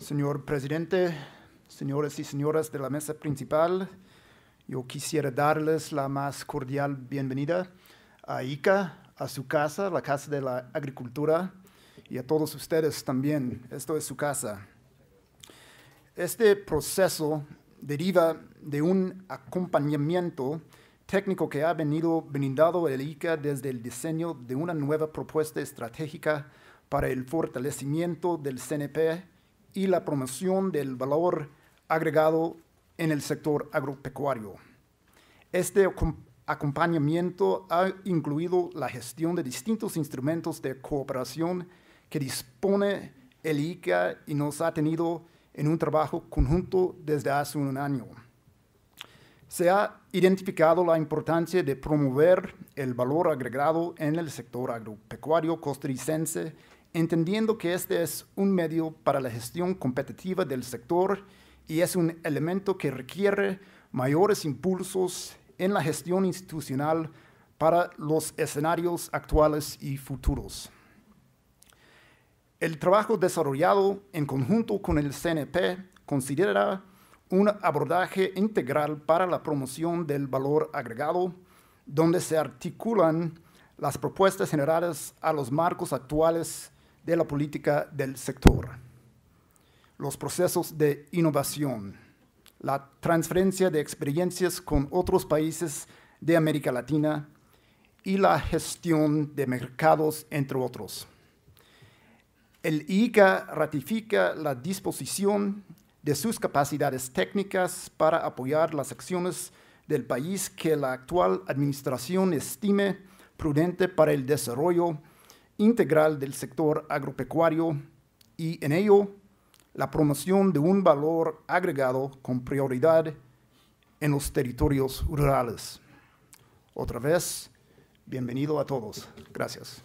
Señor presidente, señores y señoras de la mesa principal, yo quisiera darles la más cordial bienvenida a ICA, a su casa, la Casa de la Agricultura, y a todos ustedes también. Esto es su casa. Este proceso deriva de un acompañamiento técnico que ha venido brindado el ICA desde el diseño de una nueva propuesta estratégica para el fortalecimiento del CNP y la promoción del valor agregado en el sector agropecuario. Este acompañamiento ha incluido la gestión de distintos instrumentos de cooperación que dispone el ICA y nos ha tenido en un trabajo conjunto desde hace un año. Se ha identificado la importancia de promover el valor agregado en el sector agropecuario costarricense entendiendo que este es un medio para la gestión competitiva del sector y es un elemento que requiere mayores impulsos en la gestión institucional para los escenarios actuales y futuros. El trabajo desarrollado en conjunto con el CNP considera un abordaje integral para la promoción del valor agregado, donde se articulan las propuestas generales a los marcos actuales de la política del sector, los procesos de innovación, la transferencia de experiencias con otros países de América Latina y la gestión de mercados, entre otros. El ICA ratifica la disposición de sus capacidades técnicas para apoyar las acciones del país que la actual administración estime prudente para el desarrollo integral del sector agropecuario y en ello la promoción de un valor agregado con prioridad en los territorios rurales. Otra vez, bienvenido a todos. Gracias.